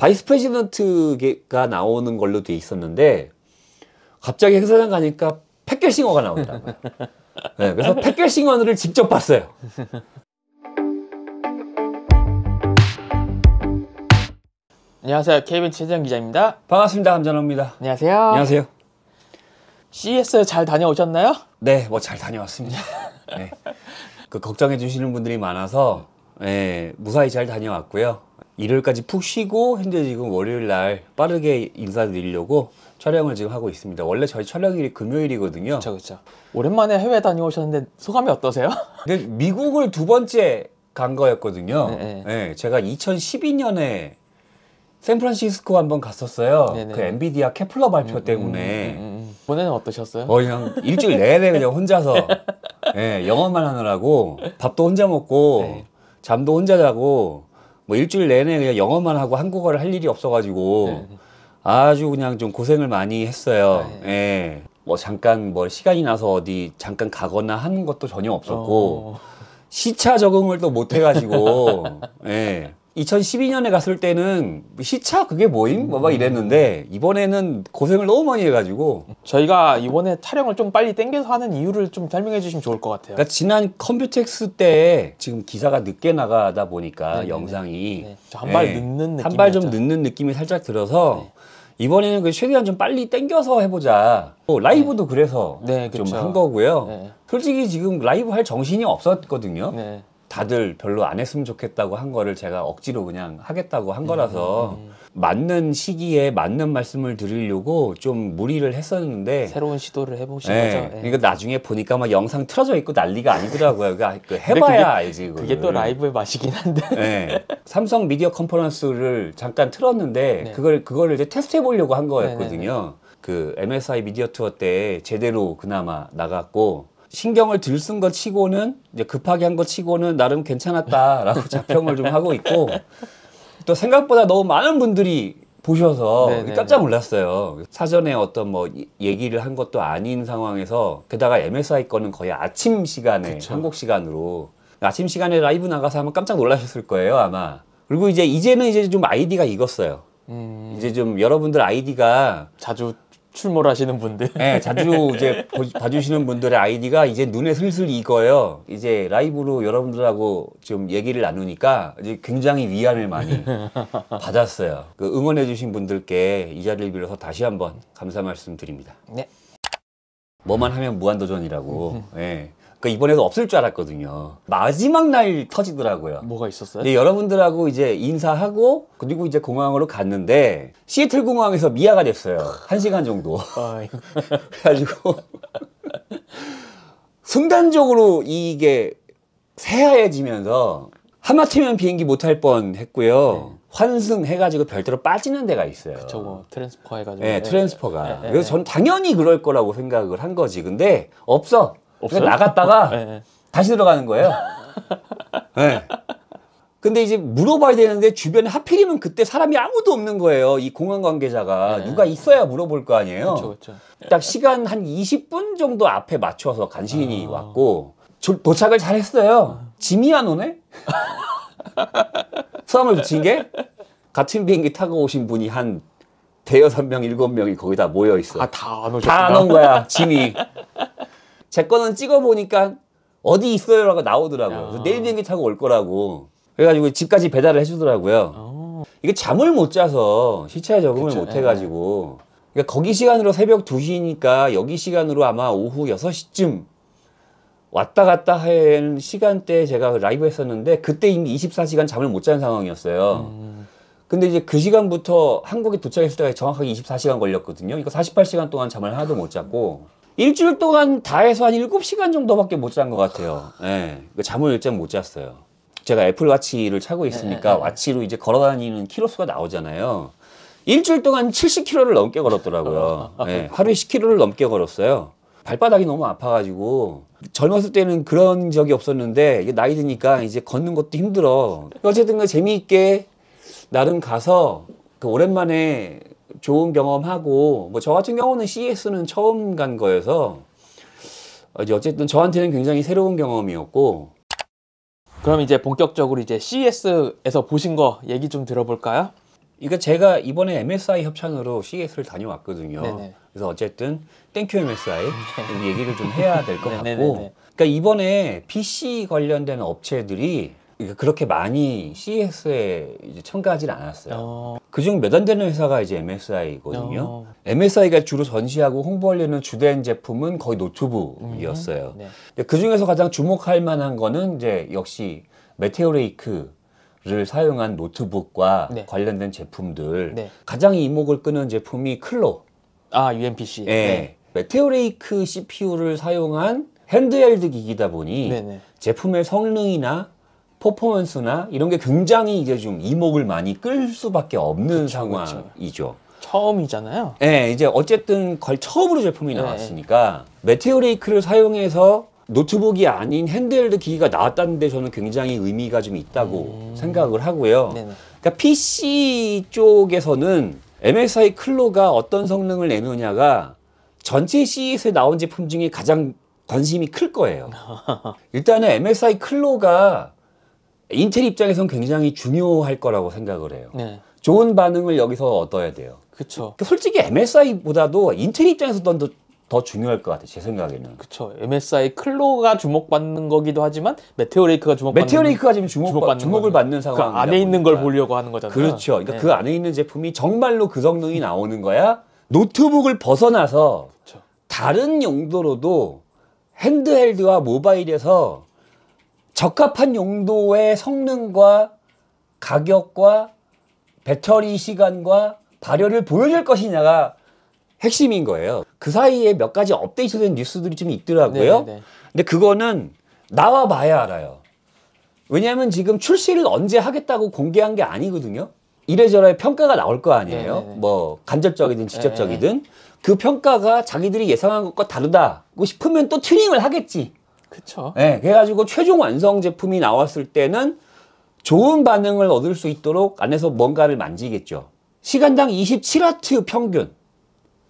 바이스 프레지던트가 나오는 걸로 돼 있었는데 갑자기 행사장 가니까 패겔싱어가 나온다고요. 네, 그래서 패겔싱어를 직접 봤어요. 안녕하세요. KBN 최재형 기자입니다. 반갑습니다. 함전호입니다. 안녕하세요. 안녕하세요. CS e 잘 다녀오셨나요? 네, 뭐 잘 다녀왔습니다. 네. 그 걱정해 주시는 분들이 많아서 네, 무사히 잘 다녀왔고요. 일요일까지 푹 쉬고 현재 지금 월요일 날 빠르게 인사드리려고 촬영을 지금 하고 있습니다. 원래 저희 촬영일이 금요일이거든요. 그렇죠, 그렇죠. 오랜만에 해외 다녀오셨는데 소감이 어떠세요? 근데 미국을 두 번째 간 거였거든요. 네, 네. 네, 제가 2012년에 샌프란시스코 한번 갔었어요. 네네. 네. 그 엔비디아 케플러 발표 음, 음 때문에. 음, 음, 이번에는 음. 어떠셨어요? 어, 그냥 일주일 내내 그냥 혼자서 네, 영어만 하느라고 밥도 혼자 먹고 네. 잠도 혼자 자고 뭐 일주일 내내 그냥 영어만 하고 한국어를 할 일이 없어가지고 네, 네. 아주 그냥 좀 고생을 많이 했어요. 아, 예. 예. 뭐 잠깐 뭐 시간이 나서 어디 잠깐 가거나 하는 것도 전혀 없었고 어... 시차 적응을 또 못해가지고 예. 2012년에 갔을 때는 시차 그게 뭐임? 뭐막 음. 이랬는데 이번에는 고생을 너무 많이 해가지고 저희가 이번에 촬영을 좀 빨리 땡겨서 하는 이유를 좀 설명해 주시면 좋을 것 같아요. 그러니까 지난 컴퓨텍스 때 지금 기사가 늦게 나가다 보니까 네네네. 네, 네. 영상이 네. 한발 네. 늦는 느낌 한발 좀 늦는 느낌이 살짝 들어서 네. 이번에는 그 최대한 좀 빨리 땡겨서 해보자. 뭐 라이브도 네. 그래서 네, 좀한 거고요. 네. 솔직히 지금 라이브 할 정신이 없었거든요. 다들 별로 안 했으면 좋겠다고 한 거를 제가 억지로 그냥 하겠다고 한 거라서 음, 음, 음. 맞는 시기에 맞는 말씀을 드리려고 좀 무리를 했었는데 새로운 시도를 해보시 네, 거죠. 네. 그러니까 나중에 보니까 막 영상 틀어져 있고 난리가 아니더라고요. 그러니까 그 해봐야 그게, 알지. 그걸. 그게 또 라이브의 맛이긴 한데. 네. 삼성 미디어 컨퍼런스를 잠깐 틀었는데 네. 그걸 그거를 이제 테스트해 보려고 한 네, 네, 거였거든요. 네. 그 MSI 미디어 투어 때 제대로 그나마 나갔고 신경을 들쓴것 치고는 이제 급하게 한 것 치고는 나름 괜찮았다라고 자평을 좀 하고 있고 또 생각보다 너무 많은 분들이 보셔서 네네네. 네, 깜짝 네. 놀랐어요. 사전에 어떤 뭐 얘기를 한 것도 아닌 상황에서 게다가 MSI 거는 거의 아침 시간에 그쵸. 한국 시간으로 아침 시간에 라이브 나가서 하면 깜짝 놀라셨을 거예요 아마. 그리고 이제 이제는 이제 좀 아이디가 익었어요. 음... 이제 좀 여러분들 아이디가 자주 출몰하시는 분들. 네, 자주 이제 봐주시는 분들의 아이디가 이제 눈에 슬슬 익어요. 이제 라이브로 여러분들하고 좀 얘기를 나누니까 이제 굉장히 위안을 많이 받았어요. 그 응원해주신 분들께 이 자리를 빌어서 다시 한번 감사 말씀드립니다. 네. 뭐만 하면 무한도전이라고. 예. 네. 그 이번에도 없을 줄 알았거든요. 마지막 날 터지더라고요. 뭐가 있었어요? 네, 여러분들하고 이제 인사하고 그리고 이제 공항으로 갔는데 시애틀 공항에서 미아가 됐어요. 한 시간 정도. 그래가지고 순간적으로 이게 새하얘지면서 하마터면 비행기 못 탈뻔 했고요. 네. 환승 해가지고 별도로 빠지는 데가 있어요. 그쵸, 뭐, 트랜스퍼 해가지고. 네, 트랜스퍼가. 네, 네, 그래서 전 당연히 그럴 거라고 생각을 한 거지. 근데 없어. 없어요? 나갔다가 네, 네. 다시 들어가는 거예요. 네. 근데 이제 물어봐야 되는데 주변에 하필이면 그때 사람이 아무도 없는 거예요. 이 공항 관계자가 네. 네. 누가 있어야 물어볼 거 아니에요. 그렇딱 시간 한 20분 정도 앞에 맞춰서 간신히 아... 왔고 조, 도착을 잘했어요. 짐이 안 오네? 사람을 붙인 게 같은 비행기 타고 오신 분이 한 대여섯 명, 일곱 명이 거기다 모여 있어. 아, 다 안오셨구 다안 온 거야, 짐이. 제 거는 찍어보니까 어디 있어요? 라고 나오더라고요. 아. 내일 비행기 타고 올 거라고. 그래가지고 집까지 배달을 해주더라고요. 어. 이게 잠을 못 자서 시차에 적응을 그쵸, 못 해가지고. 그러니까 거기 시간으로 새벽 2시니까 여기 시간으로 아마 오후 6시쯤 왔다 갔다 한 시간대에 제가 라이브 했었는데 그때 이미 24시간 잠을 못 잔 상황이었어요. 음. 근데 이제 그 시간부터 한국에 도착했을 때가 정확하게 24시간 걸렸거든요. 그러니까 48시간 동안 잠을 하나도 못 잤고 일주일 동안 다 해서 한 7시간 정도밖에 못 잔 것 같아요. 예. 그 잠을 일정못 잤어요. 제가 애플워치를 차고 있으니까 와치로 예, 예, 예. 이제 걸어 다니는 키로수가 나오잖아요. 일주일 동안 70km를 넘게 걸었더라고요. 예. 하루에 10km를 넘게 걸었어요. 발바닥이 너무 아파가지고 젊었을 때는 그런 적이 없었는데 이게 나이 드니까 이제 걷는 것도 힘들어. 어쨌든 그 재미있게 나름 가서 그 오랜만에 좋은 경험하고 뭐 저 같은 경우는 CS는 처음 간 거여서 어, 이제 어쨌든 저한테는 굉장히 새로운 경험이었고 그럼 이제 본격적으로 이제 CS에서 보신 거 얘기 좀 들어볼까요? 이거 제가 이번에 MSI 협찬으로 CS를 다녀왔거든요. 네네. 그래서 어쨌든 땡큐 MSI 네. 얘기를 좀 해야 될 것 같고 그러니까 이번에 PC 관련된 업체들이 그렇게 많이 CS에 이제 참가하진 않았어요. 어. 그중 몇 안 되는 회사가 이제 MSI거든요. 어. MSI가 주로 전시하고 홍보하려는 주된 제품은 거의 노트북이었어요. 음. 네. 그 중에서 가장 주목할 만한 거는 이제 역시 메테오레이크 를 사용한 노트북과 네. 관련된 제품들 네. 가장 이목을 끄는 제품이 클로 아 UMPC 예. 네. 네. 네. 메테오레이크 CPU를 사용한 핸드헬드 기기다 보니 네네. 제품의 성능이나 퍼포먼스나 이런 게 굉장히 이제 좀 이목을 많이 끌 수밖에 없는 그쵸, 상황이죠. 그쵸. 처음이잖아요. 네, 이제 어쨌든 거의 처음으로 제품이 네. 나왔으니까 네. 메테오레이크를 사용해서 노트북이 아닌 핸드헬드 기기가 나왔다는데 저는 굉장히 의미가 좀 있다고 음... 생각을 하고요. 그러니까 PC 쪽에서는 MSI 클로가 어떤 성능을 내느냐가 전체 CES에 나온 제품 중에 가장 관심이 클 거예요. 일단은 MSI 클로가 인텔 입장에선 굉장히 중요할 거라고 생각을 해요. 네. 좋은 반응을 여기서 얻어야 돼요. 그렇죠. 솔직히 MSI보다도 인텔 입장에서도 더, 더 중요할 것 같아요. 제 생각에는. 그렇죠. MSI 클로가 주목받는 거기도 하지만 메테오레이크가 주목받는 메테오레이크가 지금 주목 주목받는 주목을 받는 상황. 그 안에 있는 걸 보려고 하는 거잖아요. 그렇죠. 그러니까 네. 그 안에 있는 제품이 정말로 그 성능이 나오는 거야. 노트북을 벗어나서 그쵸. 다른 용도로도 핸드헬드와 모바일에서 적합한 용도의 성능과 가격과 배터리 시간과 발열을 보여줄 것이냐가 핵심인 거예요. 그 사이에 몇 가지 업데이트된 뉴스들이 좀 있더라고요. 네네. 네. 근데 그거는 나와 봐야 알아요. 왜냐하면 지금 출시를 언제 하겠다고 공개한 게 아니거든요. 이래저래 평가가 나올 거 아니에요. 네네. 네, 네. 뭐 간접적이든 직접적이든 네네. 그 평가가 자기들이 예상한 것과 다르다고 싶으면 또 튜닝을 하겠지. 그렇죠. 네, 그래가지고 최종 완성 제품이 나왔을 때는 좋은 반응을 얻을 수 있도록 안에서 뭔가를 만지겠죠. 시간당 27와트 평균.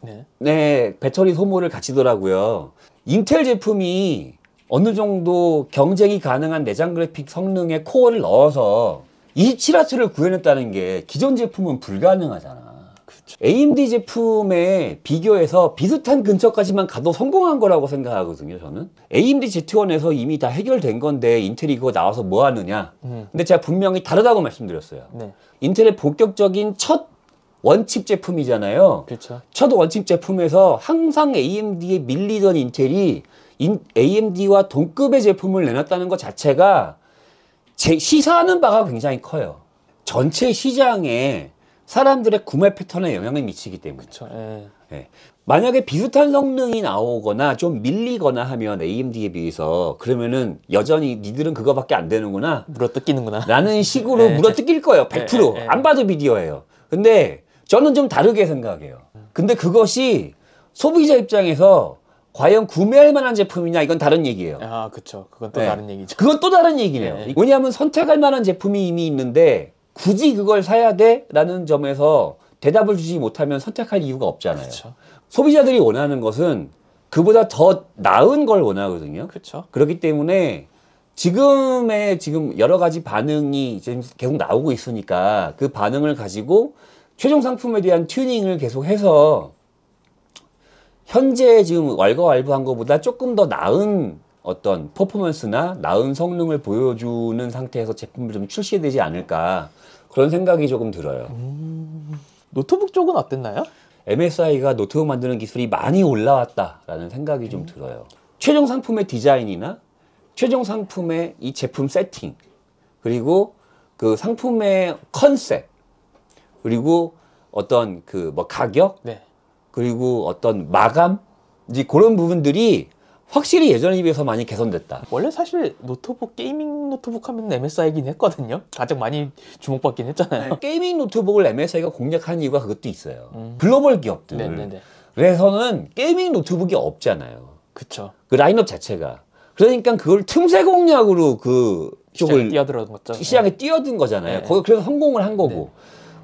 네. 네, 배터리 소모를 갖추더라고요. 인텔 제품이 어느 정도 경쟁이 가능한 내장 그래픽 성능에 코어를 넣어서 2 7트를 구현했다는 게 기존 제품은 불가능하잖아. 그렇죠. AMD 제품에 비교해서 비슷한 근처까지만 가도 성공한 거라고 생각하거든요 저는 AMD Z1에서 이미 다 해결된 건데 인텔이 그거 나와서 뭐 하느냐 음. 근데 제가 분명히 다르다고 말씀드렸어요 네. 인텔의 본격적인 첫 원칩 제품이잖아요 그렇죠. 첫 원칩 제품에서 항상 AMD에 밀리던 인텔이 인, AMD와 동급의 제품을 내놨다는 것 자체가 제, 시사하는 바가 굉장히 커요 전체 시장에 사람들의 구매 패턴에 영향을 미치기 때문에. 그쵸, 예. 예. 만약에 비슷한 성능이 나오거나 좀 밀리거나 하면 AMD에 비해서 그러면은 여전히 니들은 그거밖에 안 되는구나. 물어뜯기는구나. 라는 식으로 예. 물어뜯길 거예요. 100%. 예, 예, 예. 안 봐도 미디어예요. 근데 저는 좀 다르게 생각해요. 근데 그것이 소비자 입장에서 과연 구매할 만한 제품이냐 이건 다른 얘기예요. 아, 그렇 그건 또 예. 다른 얘기죠. 그건 또 다른 얘기네요. 왜냐하면 선택할 만한 제품이 이미 있는데 굳이 그걸 사야 돼? 라는 점에서 대답을 주지 못하면 선택할 이유가 없잖아요. 그쵸. 그렇죠. 소비자들이 원하는 것은 그보다 더 나은 걸 원하거든요. 그렇죠. 그렇기 때문에 지금의 지금 여러 가지 반응이 지금 계속 나오고 있으니까 그 반응을 가지고 최종 상품에 대한 튜닝을 계속해서 현재 지금 왈가왈부한 것보다 조금 더 나은 어떤 퍼포먼스나 나은 성능을 보여주는 상태에서 제품을 좀 출시되지 않을까 그런 생각이 조금 들어요. 음... 노트북 쪽은 어땠나요? MSI가 노트북 만드는 기술이 많이 올라왔다라는 생각이 음... 좀 들어요. 최종 상품의 디자인이나 최종 상품의 이 제품 세팅 그리고 그 상품의 컨셉 그리고 어떤 그 뭐 가격 네. 그리고 어떤 마감 이제 그런 부분들이 확실히 예전에 비해서 많이 개선됐다. 원래 사실 노트북 게이밍 노트북 하면 MSI긴 했거든요. 가장 많이 주목받긴 했잖아요. 네, 게이밍 노트북을 MSI가 공략하는 이유가 그것도 있어요. 음. 글로벌 기업들. 네네네. 네, 네. 그래서는 게이밍 노트북이 없잖아요. 그쵸. 그 라인업 자체가. 그러니까 그걸 틈새 공략으로 그 쪽을 뛰어들은 거죠. 시장에 네. 뛰어든 거잖아요. 네. 거기 그래서 성공을 한 거고. 네.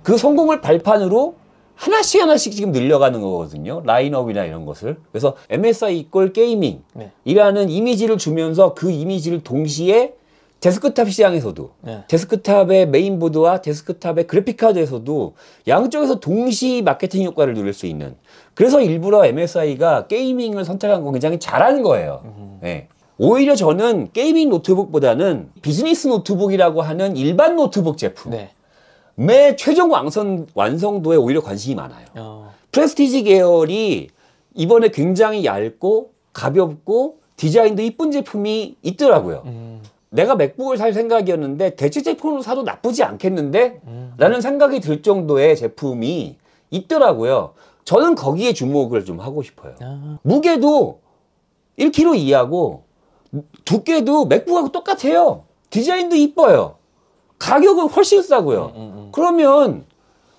그 성공을 발판으로 하나씩 하나씩 지금 늘려가는 거거든요. 라인업이나 이런 것을. 그래서 MSI 이꼴 게이밍이라는 네. 이미지를 주면서 그 이미지를 동시에 데스크탑 시장에서도 네. 데스크탑의 메인보드와 데스크탑의 그래픽카드에서도 양쪽에서 동시 마케팅 효과를 누릴 수 있는 그래서 일부러 MSI가 게이밍을 선택한 건 굉장히 잘하는 거예요. 음. 네. 오히려 저는 게이밍 노트북보다는 비즈니스 노트북이라고 하는 일반 노트북 제품 네. 매 최종 왕선, 완성도에 오히려 관심이 많아요. 어. 프레스티지 계열이 이번에 굉장히 얇고 가볍고 디자인도 이쁜 제품이 있더라고요. 음. 내가 맥북을 살 생각이었는데 대체 제품으로 사도 나쁘지 않겠는데? 음. 라는 생각이 들 정도의 제품이 있더라고요. 저는 거기에 주목을 좀 하고 싶어요. 아. 무게도 1kg 이하고 두께도 맥북하고 똑같아요. 디자인도 이뻐요. 가격은 훨씬 싸고요. 음, 음, 음. 그러면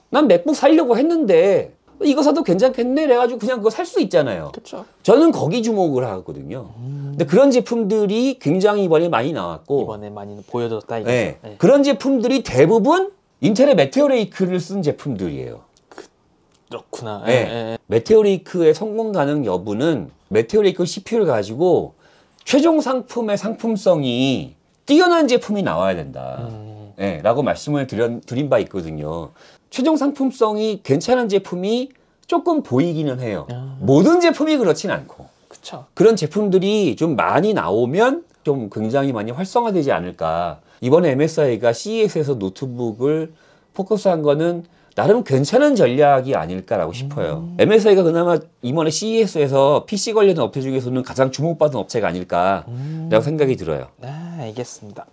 난 맥북 살려고 했는데 이거 사도 괜찮겠네 그래가지고 그냥 그거 살 수 있잖아요. 그쵸. 저는 거기 주목을 하거든요. 음. 근데 그런 제품들이 굉장히 이번에 많이 나왔고 이번에 많이 보여줬다 네. 네. 그런 제품들이 대부분 인텔의 메테오레이크를 쓴 제품들이에요. 그렇구나. 네. 네. 메테오레이크의 성공 가능 여부는 메테오레이크 CPU를 가지고 최종 상품의 상품성이 뛰어난 제품이 나와야 된다. 음. 네, 라고 말씀을 드린, 드린 바 있거든요. 최종 상품성이 괜찮은 제품이 조금 보이기는 해요. 아. 모든 제품이 그렇진 않고. 그쵸. 그런 제품들이 좀 많이 나오면 좀 굉장히 많이 활성화되지 않을까. 이번에 MSI가 CES에서 노트북을 포커스한 거는 나름 괜찮은 전략이 아닐까라고 음. 싶어요. MSI가 그나마 이번에 CES에서 PC 관련 업체 중에서는 가장 주목받은 업체가 아닐까라고 음. 생각이 들어요. 네, 알겠습니다.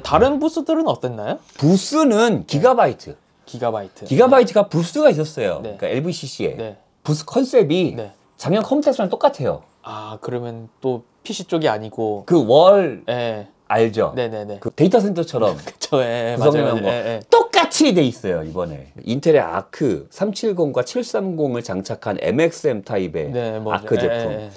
다른 부스들은 어땠나요? 부스는 기가바이트. 네. 기가바이트. 기가바이트가 네. 부스가 있었어요. 네. 그러니까 LVCC에. 네. 부스 컨셉이 네. 작년 컴퓨터랑 똑같아요. 아, 그러면 또 PC 쪽이 아니고 그월 예. 알죠? 네네네. 그 데이터 센터처럼 그쵸, 예, 예 구성해거 예, 예. 똑같이 돼 있어요 이번에 인텔의 아크 370과 730을 장착한 MXM 타입의 네, 뭐, 아크 예, 제품.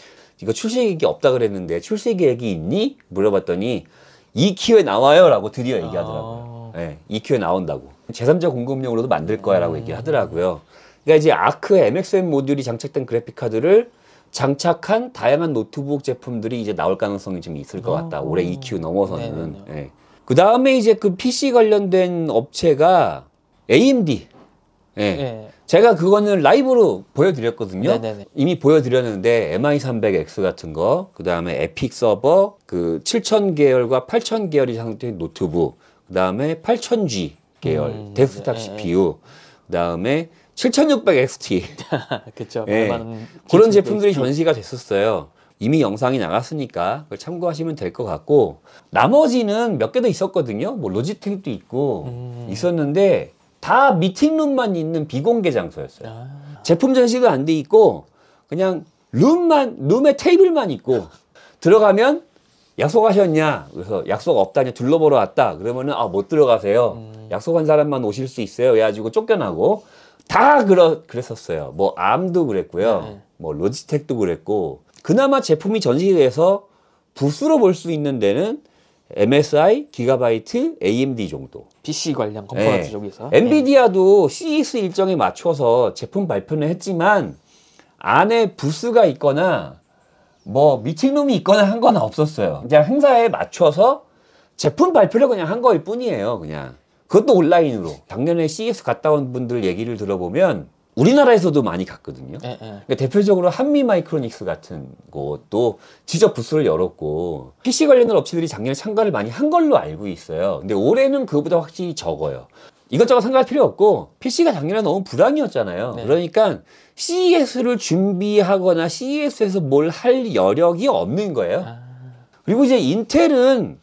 이거 출시계획이 없다 그랬는데 출시계획이 있니? 물어봤더니 e q 에 나와요라고 드디어 아. 얘기하더라고요. 예, 아... 네, 2큐에 나온다고. 제3자 공급용으로도 만들 거야라고 음... 얘기하더라고요. 그러니까 이제 아크 MXM 모듈이 장착된 그래픽 카드를 장착한 다양한 노트북 제품들이 이제 나올 가능성이 좀 있을 것 같다. 어... 올해 e q 넘어서는. 네, 네, 네. 예. 네. 그 다음에 이제 그 PC 관련된 업체가 AMD. 예. 네. 제가 그거는 라이브로 보여드렸거든요. 네네네. 이미 보여드렸는데 MI300X 같은 거, 그 다음에 에픽 서버, 그 7000계열과 8000계열이 상태의 노트북, 그 다음에 8000G 계열, 음, 데스크탑 네, CPU, 그 다음에 7600XT. 그쵸. 네. 그런 제품들이 전시가 됐었어요. 이미 영상이 나갔으니까 그걸 참고하시면 될 것 같고 나머지는 몇 개 더 있었거든요. 뭐 로지텍도 있고 음. 있었는데 다 미팅룸만 있는 비공개 장소였어요. 아. 제품 전시도 안 돼 있고 그냥 룸만 룸에 테이블만 있고 들어가면 약속하셨냐? 그래서 약속 없다냐 둘러보러 왔다. 그러면은 아 못 들어가세요. 음. 약속한 사람만 오실 수 있어요. 해가지고 쫓겨나고 다 그러, 그랬었어요. 뭐 암도 그랬고요. 네. 뭐 로지텍도 그랬고 그나마 제품이 전시돼서 부스로 볼 수 있는 데는 MSI, 기가바이트, AMD 정도. PC 관련 컴포넌트 네. 쪽에서. 엔비디아도 CES 일정에 맞춰서 제품 발표는 했지만 안에 부스가 있거나 뭐 미팅룸이 있거나 한 건 없었어요. 그냥 행사에 맞춰서 제품 발표를 그냥 한 거일 뿐이에요. 그냥. 그것도 온라인으로. 작년에 CES 갔다 온 분들 얘기를 들어보면 우리나라에서도 많이 갔거든요. 에, 예, 에. 예. 그러니까 대표적으로 한미 마이크로닉스 같은 곳도 지적 부스를 열었고 PC 관련 업체들이 작년에 참가를 많이 한 걸로 알고 있어요. 근데 올해는 그보다 확실히 적어요. 이것저것 생각할 필요 없고 PC가 작년에 너무 불황이었잖아요. 네. 그러니까 CES를 준비하거나 CES에서 뭘 할 여력이 없는 거예요. 아... 그리고 이제 인텔은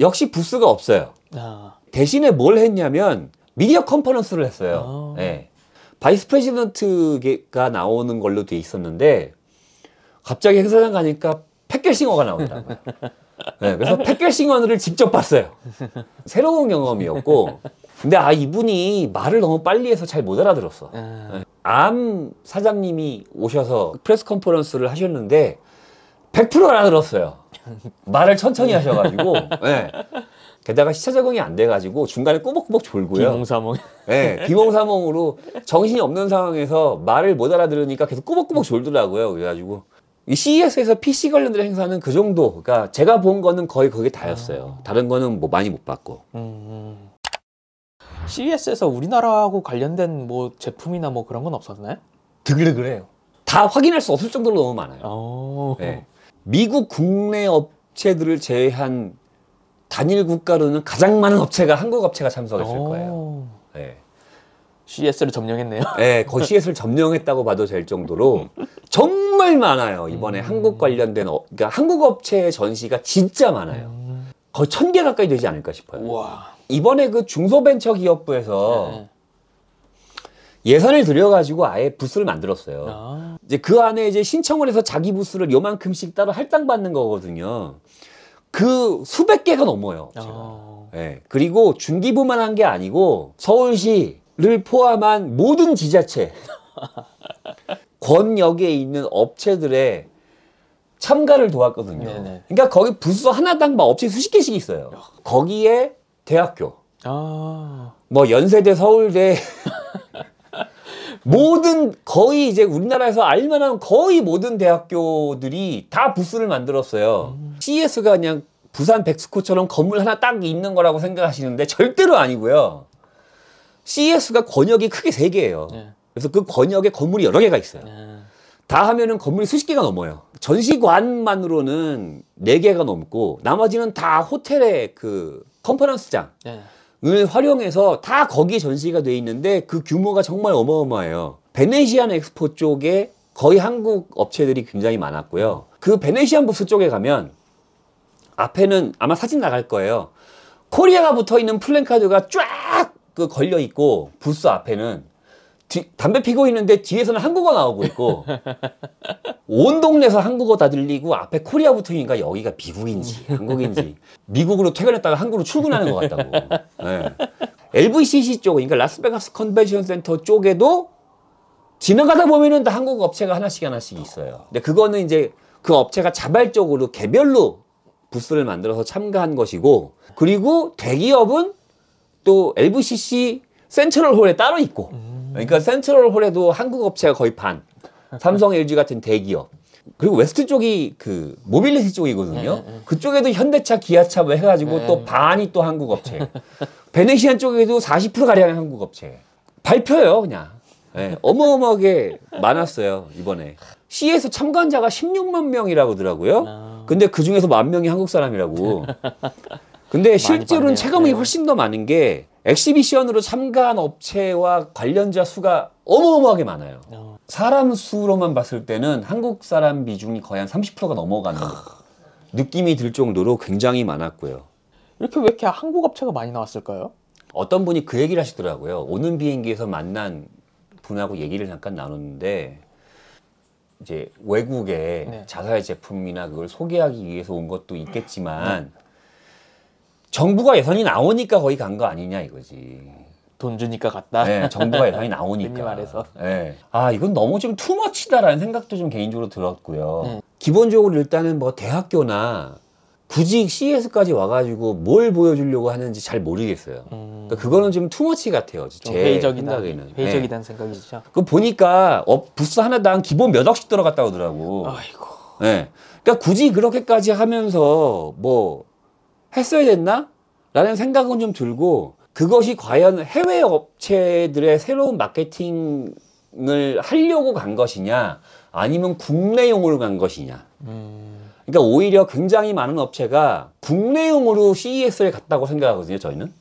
역시 부스가 없어요. 아... 대신에 뭘 했냐면 미디어 컨퍼런스를 했어요. 아... 네. 바이스 프레지던트가 나오는 걸로 돼 있었는데 갑자기 행사장 가니까 팩겔싱어가 나오더라고요. 네, 그래서 팩겔싱어를 직접 봤어요. 새로운 경험이었고 근데 아 이분이 말을 너무 빨리 해서 잘 못 알아들었어. 아. 네, 암 사장님이 오셔서 프레스 컨퍼런스를 하셨는데 100% 알아들었어요. 말을 천천히 하셔가지고 네. 게다가 시차 적응이 안 돼가지고 중간에 꾸벅꾸벅 졸고요. 비몽사몽. 네, 비몽사몽으로 정신이 없는 상황에서 말을 못 알아들으니까 계속 꾸벅꾸벅 졸더라고요. 그래가지고 이 CES에서 PC 관련된 행사는 그 정도. 그러니까 제가 본 거는 거의 그게 다였어요. 아... 다른 거는 뭐 많이 못 봤고. 음... 음. CES에서 우리나라하고 관련된 뭐 제품이나 뭐 그런 건 없었나요? 드글드그래요다 확인할 수 없을 정도로 너무 많아요. 어. 네. 미국 국내 업체들을 제외한 단일 국가로는 가장 많은 업체가 한국 업체가 참석했을 거예요. 네. CS를 점령했네요. 네, 거그 CS를 점령했다고 봐도 될 정도로 정말 많아요. 이번에 음... 한국 관련된 어, 그러니까 한국 업체의 전시가 진짜 많아요. 음. 거의 천 개 가까이 되지 않을까 싶어요. 우와. 이번에 그 중소벤처기업부에서 네. 예산을 들여가지고 아예 부스를 만들었어요. 아... 이제 그 안에 이제 신청을 해서 자기 부스를 요만큼씩 따로 할당받는 거거든요. 그 수백 개가 넘어요. 제가. 아... 네. 그리고 중기부만 한 게 아니고 서울시를 포함한 모든 지자체 권역에 있는 업체들의 참가를 도왔거든요. 네네. 그러니까 거기 부스 하나당 막 업체 수십 개씩 있어요. 거기에 대학교, 아... 뭐 연세대, 서울대 모든 거의 이제 우리나라에서 알만한 거의 모든 대학교들이 다 부스를 만들었어요. 음... CS가 그냥 부산 백스코처럼 건물 하나 딱 있는 거라고 생각하시는데 절대로 아니고요. CS가 권역이 크게 세 개예요. 네. 그래서 그 권역에 건물이 여러 개가 있어요. 네. 다 하면은 건물이 수십 개가 넘어요. 전시관만으로는 네 개가 넘고 나머지는 다 호텔의 그 컨퍼런스장을 네. 활용해서 다 거기 전시가 돼 있는데 그 규모가 정말 어마어마해요. 베네시안 엑스포 쪽에 거의 한국 업체들이 굉장히 많았고요. 그 베네시안 부스 쪽에 가면 앞에는 아마 사진 나갈 거예요. 코리아가 붙어 있는 플랜카드가 쫙 그 걸려 있고 부스 앞에는 뒤, 담배 피고 있는데 뒤에서는 한국어 나오고 있고 온 동네에서 한국어 다 들리고 앞에 코리아 붙어 있는니까 여기가 미국인지 음. 한국인지 미국으로 퇴근했다가 한국으로 출근하는 것 같다고. 네. LVCC 쪽 그러니까 라스베가스 컨벤션 센터 쪽에도 지나가다 보면은 다 한국 업체가 하나씩 하나씩 있어요. 근데 그거는 이제 그 업체가 자발적으로 개별로 부스를 만들어서 참가한 것이고 그리고 대기업은 또 LVCC 센트럴 홀에 따로 있고 그러니까 센트럴 홀에도 한국 업체가 거의 반 삼성 LG 같은 대기업 그리고 웨스트 쪽이 그 모빌리티 쪽이거든요. 네, 네, 네. 그쪽에도 현대차, 기아차 뭐 해가지고 또 반이 또 한국 업체. 베네시안 쪽에도 40% 가량 한국 업체. 발표요 그냥. 어마어마하게 많았어요 이번에. C에서 참관자가 16만 명이라고 하더라고요. 아. 근데 그 중에서 만 명이 한국 사람이라고. 근데 실제로는 체감이 네. 훨씬 더 많은 게 엑시비션으로 참가한 업체와 관련자 수가 어마어마하게 많아요. 어. 사람 수로만 봤을 때는 한국 사람 비중이 거의 한 30%가 넘어가는 느낌이 들 정도로 굉장히 많았고요. 이렇게 왜 이렇게 한국 업체가 많이 나왔을까요? 어떤 분이 그 얘기를 하시더라고요. 오는 비행기에서 만난 분하고 얘기를 잠깐 나눴는데 이제 외국에 네. 자사의 제품이나 그걸 소개하기 위해서 온 것도 있겠지만 네. 정부가 예산이 나오니까 거의 간 거 아니냐 이거지. 돈 주니까 갔다. 네, 정부가 예산이 나오니까. 말해서. 네. 아 이건 너무 좀 투머치다라는 생각도 좀 개인적으로 들었고요. 음. 기본적으로 일단은 뭐 대학교나 굳이 CES까지 와가지고 뭘 보여주려고 하는지 잘 모르겠어요. 음... 그러니까 그거는 좀 투머치 같아요. 제 회의적이다. 생각에는. 네. 회의적이다는 네. 생각이죠. 그 보니까 어, 부스 하나당 기본 몇 억씩 들어갔다 오더라고. 아이고. 네. 그러니까 굳이 그렇게까지 하면서 뭐 했어야 됐나? 라는 생각은 좀 들고 그것이 과연 해외 업체들의 새로운 마케팅을 하려고 간 것이냐 아니면 국내용으로 간 것이냐. 음... 그러니까 오히려 굉장히 많은 업체가 국내용으로 c e s 를 갔다고 생각하거든요, 저희는.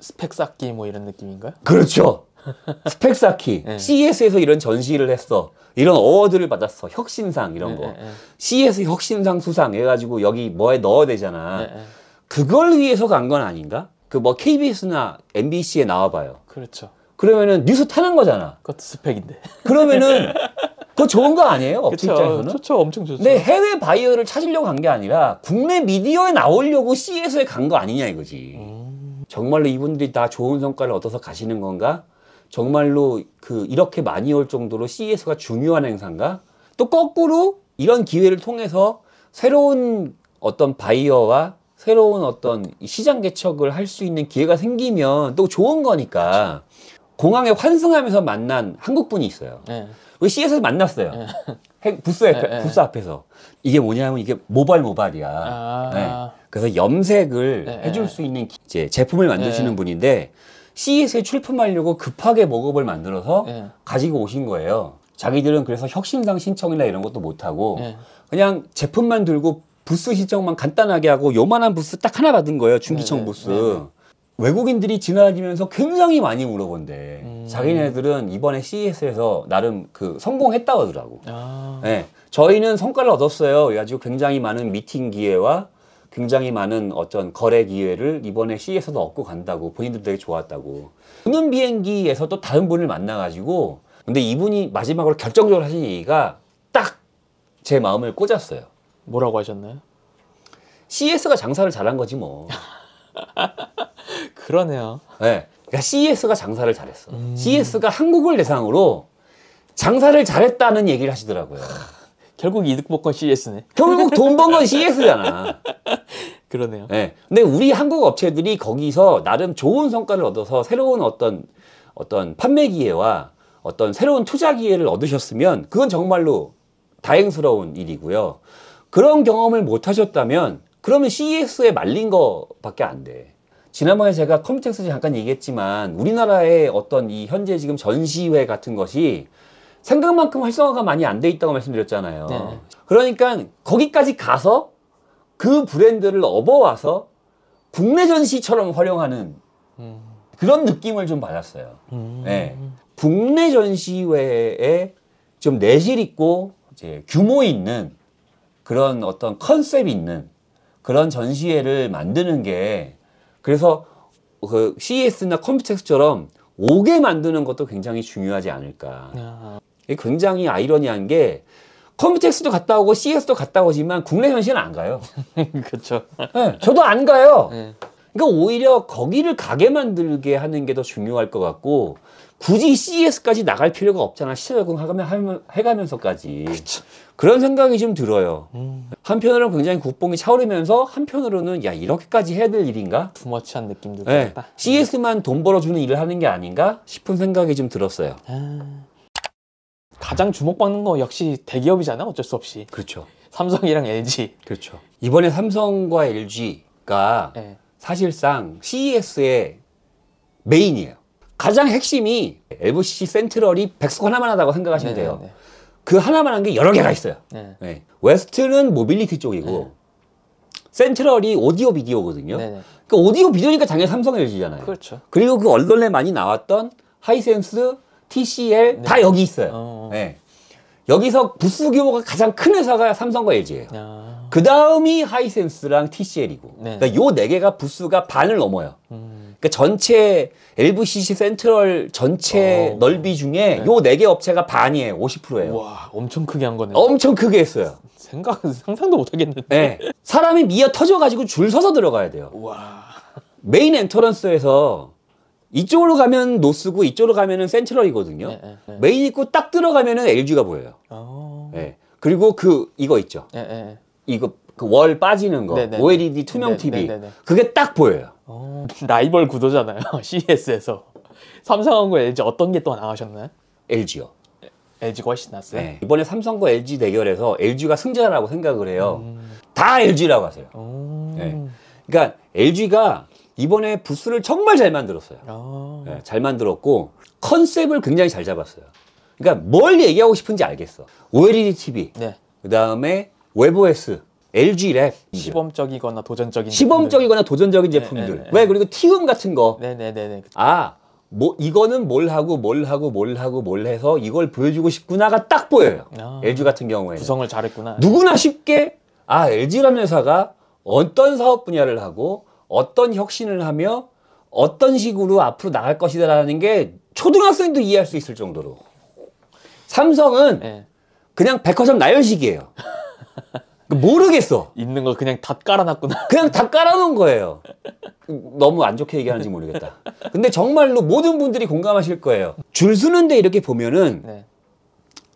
스펙 쌓기 뭐 이런 느낌인가요? 그렇죠. 스펙 쌓기. 네. CES에서 이런 전시를 했어. 이런 어워드를 받았어. 혁신상 이런 네, 거. 네, 네, CES 혁신상 수상 해가지고 여기 뭐에 넣어야 되잖아. 네, 그걸 위해서 간 건 아닌가? 그 뭐 KBS나 MBC에 나와봐요. 그렇죠. 그러면은 뉴스 타는 거잖아. 그것도 스펙인데. 그러면은 그거 좋은 거 아니에요? 업체 입장에서는? 좋죠. 엄청 좋죠. 근데 네, 해외 바이어를 찾으려고 간 게 아니라 국내 미디어에 나오려고 CS에 간 거 아니냐 이거지. 음. 정말로 이분들이 다 좋은 성과를 얻어서 가시는 건가? 정말로 그 이렇게 많이 올 정도로 CS가 중요한 행사인가? 또 거꾸로 이런 기회를 통해서 새로운 어떤 바이어와 새로운 어떤 시장 개척을 할 수 있는 기회가 생기면 또 좋은 거니까 공항에 환승하면서 만난 한국 분이 있어요. 네. 우리 그 에서 만났어요. 예. 핵, 부스, 앞에, 예, 예. 부스 앞에서. 이게 뭐냐면 이게 모발 모발이야. 아... 그래서 염색을 해줄 수 있는 이제 제품을 만드시는 분인데 CS에 출품하려고 급하게 목업을 만들어서 가지고 오신 거예요. 자기들은 그래서 혁신상 신청이나 이런 것도 못하고 그냥 제품만 들고 부스 신청만 간단하게 하고 요만한 부스 딱 하나 받은 거예요. 중기청 부스. 네, 네. 외국인들이 지나다니면서 굉장히 많이 물어본대. 음. 자기네들은 이번에 CES에서 나름 그 성공했다고 하더라고. 아. 네. 저희는 성과를 얻었어요. 그래가지고 굉장히 많은 미팅 기회와 굉장히 많은 어떤 거래 기회를 이번에 CES에서도 얻고 간다고 본인들 되게 좋았다고. 오는 비행기에서 또 다른 분을 만나가지고 근데 이분이 마지막으로 결정적으로 하신 얘기가 딱 제 마음을 꽂았어요. 뭐라고 하셨나요? CS가 e 장사를 잘한 거지 뭐. 그러네요. 네. 그러니까 CES가 장사를 잘했어. 음. CES가 한국을 대상으로 장사를 잘했다는 얘기를 하시더라고요. 결국 이득 복권 CS네. 결국 돈 번 건 CS잖아. 그러네요. 네. 근데 우리 한국 업체들이 거기서 나름 좋은 성과를 얻어서 새로운 어떤 어떤 판매 기회와 어떤 새로운 투자 기회를 얻으셨으면 그건 정말로 다행스러운 일이고요. 그런 경험을 못 하셨다면 그러면 c s 에 말린 거밖에 안 돼. 지난번에 제가 컴퓨텍스 잠깐 얘기했지만 우리나라의 어떤 이 현재 지금 전시회 같은 것이 생각만큼 활성화가 많이 안 돼 있다고 말씀드렸잖아요. 네. 그러니까 거기까지 가서 그 브랜드를 업어와서 국내 전시처럼 활용하는 음. 그런 느낌을 좀 받았어요. 음. 네. 국내 전시회에 좀 내실 있고 이제 규모 있는 그런 어떤 컨셉 있는 그런 전시회를 만드는 게 그래서 그 CES나 컴퓨텍스처럼 오게 만드는 것도 굉장히 중요하지 않을까. 아. 굉장히 아이러니한 게 컴퓨텍스도 갔다 오고 CES도 갔다 오지만 국내 현실은 안 가요. 그렇죠. 네, 저도 안 가요. 네. 그러니까 오히려 거기를 가게 만들게 하는 게 더 중요할 것 같고 굳이 CES까지 나갈 필요가 없잖아. 시차 적응 해가면서까지. 그쵸. 그런 생각이 좀 들어요. 음. 한편으로는 굉장히 국뽕이 차오르면서 한편으로는 야 이렇게까지 해야 될 일인가? 부머치한 느낌도 네. 들었다. CES만 돈 벌어주는 일을 하는 게 아닌가 싶은 생각이 좀 들었어요. 아... 가장 주목받는 거 역시 대기업이잖아. 어쩔 수 없이. 그렇죠. 삼성이랑 LG. 그렇죠. 이번에 삼성과 LG가 네. 사실상 CES의 메인이에요. 가장 핵심이 LVC 센트럴이 백숙 하나만 하다고 생각하시면 네, 돼요. 네그 하나만 한 게 여러 개가 있어요. 네. 네. 웨스트는 모빌리티 쪽이고 네. 센트럴이 오디오 비디오거든요. 네네. 그 그러니까 오디오 비디오니까 당연히 삼성 LG잖아요. 그렇죠. 그리고 그 언론에 많이 나왔던 하이센스, TCL 네. 다 여기 있어요. 어... 네. 여기서 부스 규모가 가장 큰 회사가 삼성과 LG예요. 아. 그 다음이 하이센스랑 TCL이고. 네. 그러니까 요네 개가 부스가 반을 넘어요. 음. 그러니까 전체 LVCC 센트럴 전체 오. 어. 넓이 중에 네. 요네 개 업체가 반이에요. 50%예요. 와, 엄청 크게 한 거네요. 엄청 크게 했어요. 생각 상상도 못 하겠는데. 네. 사람이 미어 터져 가지고 줄 서서 들어가야 돼요. 와. 메인 엔터런스에서 이쪽으로 가면 노스고 이쪽으로 가면은 센트럴이거든요. 네, 네, 네. 메인 입구 딱 들어가면은 LG가 보여요. 오. 어. 네. 그리고 그 이거 있죠. 네, 네. 이거 그월 빠지는 거 네, OLED 투명 TV 그게 딱 보여요. 오. 어, 라이벌 구도잖아요. CES에서 삼성하고 LG 어떤 게 또 나가셨나요? LG요. LG가 훨씬 낫어요. 네. 이번에 삼성과 LG 대결에서 LG가 승자라고 생각을 해요. 음. 다 LG라고 하세요. 네. 그러니까 LG가 이번에 부스를 정말 잘 만들었어요. 아... 네, 잘 만들었고 컨셉을 굉장히 잘 잡았어요. 그러니까 뭘 얘기하고 싶은지 알겠어. OLED TV, 네. 그다음에 웹OS, LG 랩 시범적이거나 도전적인 시범적이거나 도전적인 네, 제품들 네, 네, 왜 그리고 티움 같은 거. 네네네. 네, 아, 뭐 이거는 뭘 하고 뭘 하고 뭘 하고 뭘 해서 이걸 보여주고 싶구나가 딱 보여요. 아... LG 같은 경우에 구성을 잘했구나. 누구나 쉽게 아 LG라는 회사가 어떤 사업 분야를 하고 어떤 혁신을 하며 어떤 식으로 앞으로 나갈 것이다라는 게 초등학생도 이해할 수 있을 정도로 삼성은 네. 그냥 백화점 나열식이에요. 그 모르겠어. 있는 걸 그냥 다 깔아놨구나. 그냥 다 깔아놓은 거예요. 너무 안 좋게 얘기하는지 모르겠다. 근데 정말로 모든 분들이 공감하실 거예요. 줄 서는데 이렇게 보면은 네.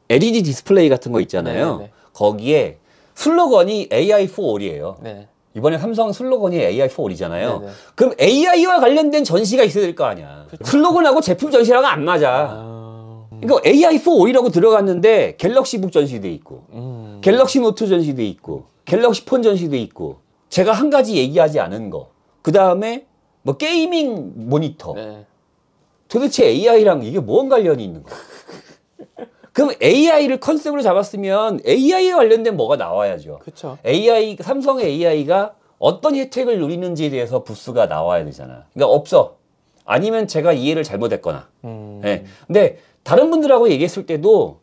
LED 디스플레이 같은 거 있잖아요. 네, 네, 네. 거기에 슬로건이 AI for all이에요. 네. 이번에 삼성 슬로건이 AI for이잖아요. 네네. 그럼 AI와 관련된 전시가 있어야 될 거 아니야. 그쵸. 그렇죠. 슬로건하고 제품 전시랑 안 맞아. 아... 그러니까 AI for 올이라고 들어갔는데 갤럭시북 전시도 있고, 음... 갤럭시 노트 전시도 있고, 갤럭시 폰전시도 있고, 제가 한 가지 얘기하지 않은 거. 그 다음에 뭐 게이밍 모니터. 네. 도대체 AI랑 이게 뭔 관련이 있는 거야? 그럼 AI를 컨셉으로 잡았으면 AI에 관련된 뭐가 나와야죠. 그렇죠. AI 삼성 AI가 어떤 혜택을 누리는지에 대해서 부스가 나와야 되잖아. 그러니까 없어. 아니면 제가 이해를 잘못했거나. 음. 네. 근데 다른 분들하고 얘기했을 때도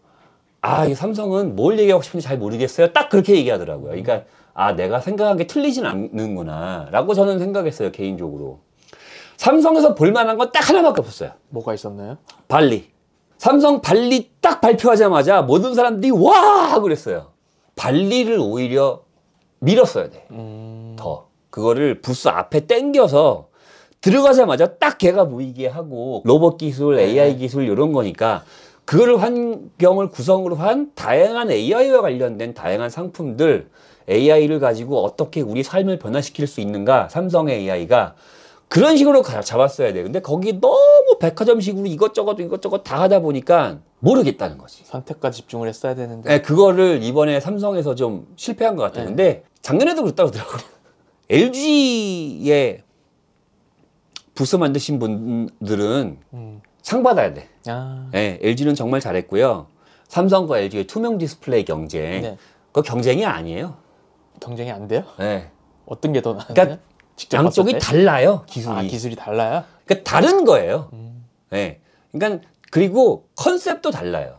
아, 이 삼성은 뭘 얘기하고 싶은지 잘 모르겠어요. 딱 그렇게 얘기하더라고요. 그러니까 아, 내가 생각한 게 틀리진 않는구나. 라고 저는 생각했어요, 개인적으로. 삼성에서 볼만한 건 딱 하나밖에 없었어요. 뭐가 있었나요? 발리. 삼성 발리 딱 발표하자마자 모든 사람들이 와! 그랬어요. 발리를 오히려 밀었어야 돼. 음... 더. 그거를 부스 앞에 땡겨서 들어가자마자 딱 걔가 보이게 하고 로봇 기술, AI 네. 기술 이런 거니까 그거를 환경을 구성으로 한 다양한 AI와 관련된 다양한 상품들 AI를 가지고 어떻게 우리 삶을 변화시킬 수 있는가 삼성 AI가 그런 식으로 잡았어야 돼요. 근데 거기 너무 백화점식으로 이것저것 이것저것 다 하다 보니까 모르겠다는 거지. 선택과 집중을 했어야 되는데. 네, 그거를 이번에 삼성에서 좀 실패한 것 같아요. 네. 근데 작년에도 그랬다고 그러더라고요. LG에 부스 만드신 분들은 음. 상 받아야 돼. 아. 네, LG는 정말 잘했고요. 삼성과 LG의 투명 디스플레이 경쟁. 네. 그 경쟁이 아니에요. 경쟁이 안 돼요? 네. 어떤 게 더 나아요? 그러니까 양쪽이 달라요 아, 기술이. 아, 기술이 달라요? 그러니까 다른 거예요. 음. 네. 그러니까 그리고 컨셉도 달라요.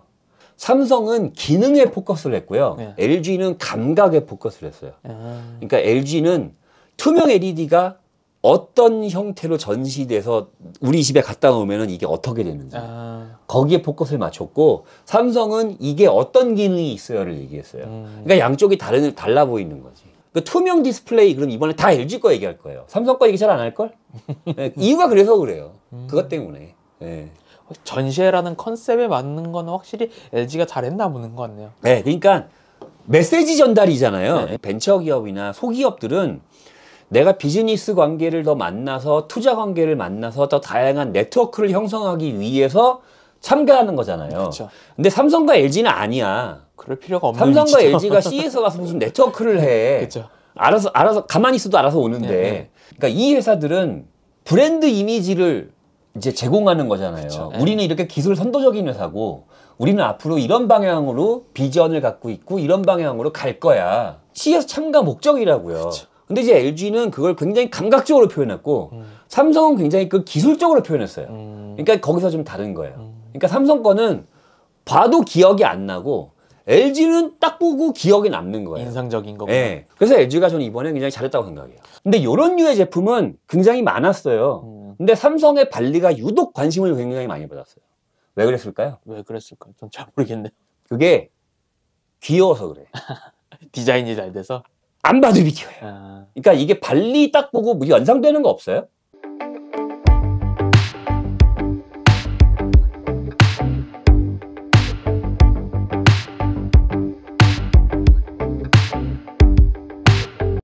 삼성은 기능에 포커스를 했고요. 예. LG는 감각에 포커스를 했어요. 아. 그러니까 LG는 투명 LED가 어떤 형태로 전시돼서 우리 집에 갔다 오면은 이게 어떻게 되는지 아. 거기에 포커스를 맞췄고 삼성은 이게 어떤 기능이 있어요를 얘기했어요. 음. 그러니까 양쪽이 다른 달라 보이는 거지. 그 투명 디스플레이 그럼 이번에 다 LG 거 얘기할 거예요. 삼성 거 얘기 잘 안 할걸? 이유가 그래서 그래요. 음. 그것 때문에. 네. 전시회라는 컨셉에 맞는 건 확실히 LG가 잘했나 보는 것 같네요. 네, 그러니까 메시지 전달이잖아요. 네. 벤처 기업이나 소기업들은 내가 비즈니스 관계를 더 만나서 투자 관계를 만나서 더 다양한 네트워크를 형성하기 위해서 참가하는 거잖아요. 그쵸. 그렇죠. 근데 삼성과 LG는 아니야. 그럴 필요가 없는 삼성과 위치죠. LG가 C에서 가서 무슨 네트워크를 해. 그쵸. 알아서 알아서 가만히 있어도 알아서 오는데. 네, 네. 그러니까 이 회사들은 브랜드 이미지를 이제 제공하는 거잖아요. 그쵸, 네. 우리는 이렇게 기술 선도적인 회사고 우리는 앞으로 이런 방향으로 비전을 갖고 있고 이런 방향으로 갈 거야. C에서 참가 목적이라고요. 그쵸. 근데 이제 LG는 그걸 굉장히 감각적으로 표현했고 음. 삼성은 굉장히 그 기술적으로 표현했어요. 음. 그러니까 거기서 좀 다른 거예요. 음. 그러니까 삼성 거는 봐도 기억이 안 나고 LG는 딱 보고 기억에 남는 거예요. 인상적인 거고. 네. 예. 그래서 LG가 저는 이번에 굉장히 잘했다고 생각해요. 근데 이런 류의 제품은 굉장히 많았어요. 음. 근데 삼성의 발리가 유독 관심을 굉장히 많이 받았어요. 왜 그랬을까요? 왜 그랬을까요? 전 잘모르겠네 그게 귀여워서 그래. 디자인이 잘 돼서? 안 봐도 미워요. 아... 그러니까 이게 발리 딱 보고 뭐 연상되는 거 없어요?